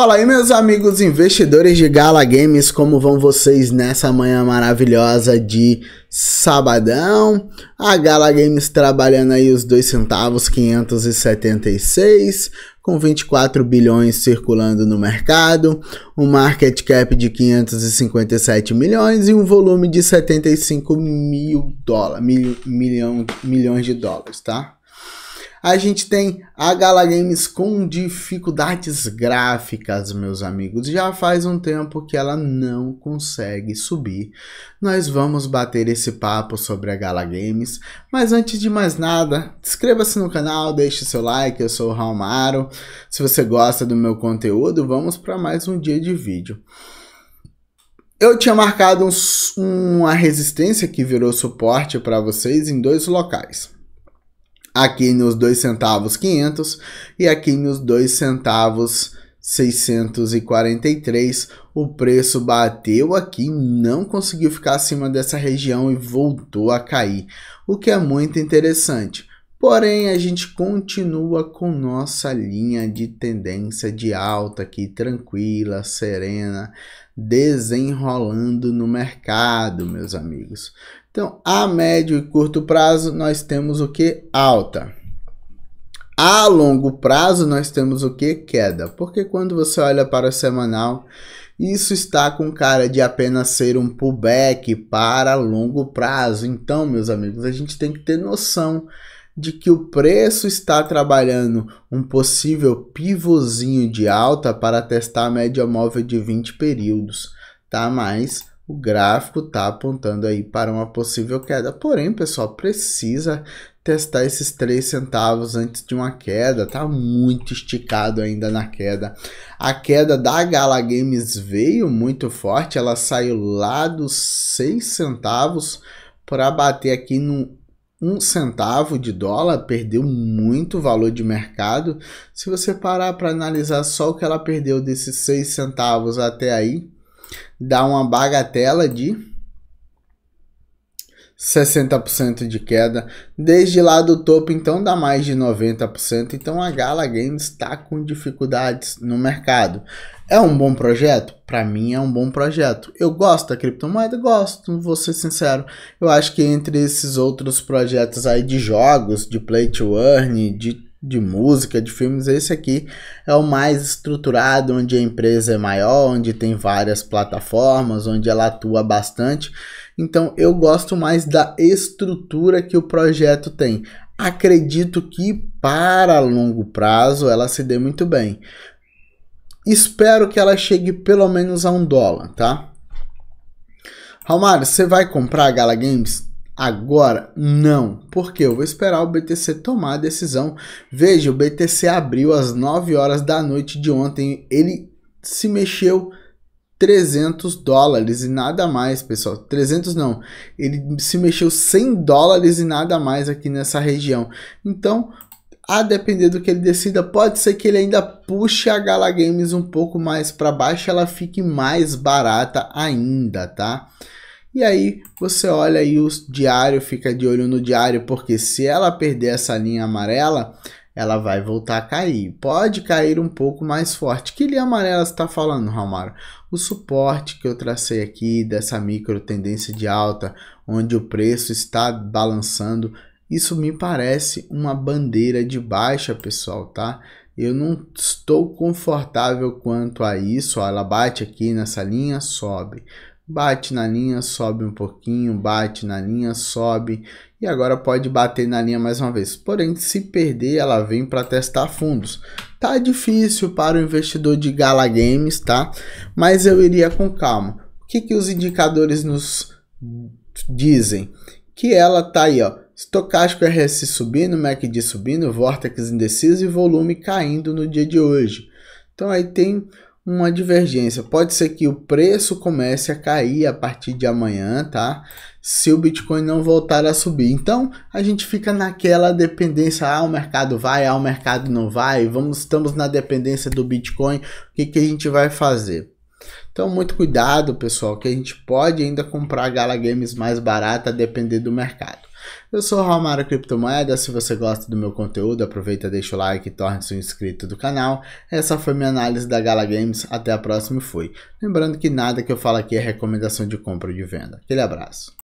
Fala aí, meus amigos investidores de Gala Games, como vão vocês nessa manhã maravilhosa de sabadão? A Gala Games trabalhando aí os dois centavos 576, com 24 bilhões circulando no mercado, um market cap de 557 milhões e um volume de 75 mil dólares, mil, milhão, milhões de dólares, tá? a gente tem a Gala Games com dificuldades gráficas, meus amigos. Já faz um tempo que ela não consegue subir. Nós vamos bater esse papo sobre a Gala Games. Mas antes de mais nada, inscreva-se no canal, deixe seu like. Eu sou o Raumaro. Se você gosta do meu conteúdo, vamos para mais um dia de vídeo. Eu tinha marcado uma resistência que virou suporte para vocês em dois locais aqui nos dois centavos 500 e aqui nos dois centavos 643. O preço bateu aqui, não conseguiu ficar acima dessa região e voltou a cair, o que é muito interessante. Porém, a gente continua com nossa linha de tendência de alta aqui, tranquila, serena, desenrolando no mercado, meus amigos. Então, a médio e curto prazo, nós temos o que? Alta. A longo prazo, nós temos o que? Queda. Porque quando você olha para o semanal, isso está com cara de apenas ser um pullback para longo prazo. Então, meus amigos, a gente tem que ter noção de que o preço está trabalhando um possível pivôzinho de alta para testar a média móvel de 20 períodos, tá? Mas o gráfico está apontando aí para uma possível queda. Porém, pessoal, precisa testar esses 3 centavos antes de uma queda. Tá muito esticado ainda na queda. A queda da Gala Games veio muito forte, ela saiu lá dos 6 centavos para bater aqui no um centavo de dólar perdeu muito valor de mercado. Se você parar para analisar só o que ela perdeu desses seis centavos até aí, dá uma bagatela de 60% de queda. Desde lá do topo, então, dá mais de 90%. Então, a Gala Games está com dificuldades no mercado. É um bom projeto? Para mim é um bom projeto. Eu gosto da criptomoeda? Gosto, vou ser sincero. Eu acho que entre esses outros projetos aí de jogos, de play to earn, de de música, de filmes, esse aqui é o mais estruturado, onde a empresa é maior, onde tem várias plataformas, onde ela atua bastante. Então eu gosto mais da estrutura que o projeto tem. Acredito que para longo prazo ela se dê muito bem. Espero que ela chegue pelo menos a um dólar, tá? Romário, você vai comprar a Gala Games? Agora, não, porque eu vou esperar o BTC tomar a decisão. Veja, o BTC abriu às 9 horas da noite de ontem, ele se mexeu 300 dólares e nada mais, pessoal. 300 não. Ele se mexeu 100 dólares e nada mais aqui nessa região. Então, a depender do que ele decida, pode ser que ele ainda puxe a Gala Games um pouco mais para baixo, ela fique mais barata ainda, tá? E aí você olha aí o diário, fica de olho no diário, porque se ela perder essa linha amarela, ela vai voltar a cair. Pode cair um pouco mais forte. Que linha amarela está falando, Romário? O suporte que eu tracei aqui dessa micro tendência de alta, onde o preço está balançando, isso me parece uma bandeira de baixa, pessoal, tá? Eu não estou confortável quanto a isso. ela bate aqui nessa linha, sobe bate na linha, sobe um pouquinho, bate na linha, sobe e agora pode bater na linha mais uma vez. Porém, se perder, ela vem para testar fundos. Tá difícil para o investidor de Gala Games, tá? Mas eu iria com calma. O que, que os indicadores nos dizem? Que ela tá aí, ó. Estocástico RS subindo, MACD subindo, Vortex indeciso e volume caindo no dia de hoje. Então aí tem uma divergência. Pode ser que o preço comece a cair a partir de amanhã, tá? Se o Bitcoin não voltar a subir. Então, a gente fica naquela dependência, ah, o mercado vai, ah, o mercado não vai. Vamos estamos na dependência do Bitcoin. O que que a gente vai fazer? Então, muito cuidado, pessoal, que a gente pode ainda comprar Gala Games mais barata depender do mercado. Eu sou o Ramaro Criptomoeda, se você gosta do meu conteúdo, aproveita, deixa o like e torne-se um inscrito do canal. Essa foi minha análise da Gala Games, até a próxima e fui. Lembrando que nada que eu falo aqui é recomendação de compra ou de venda. Aquele abraço.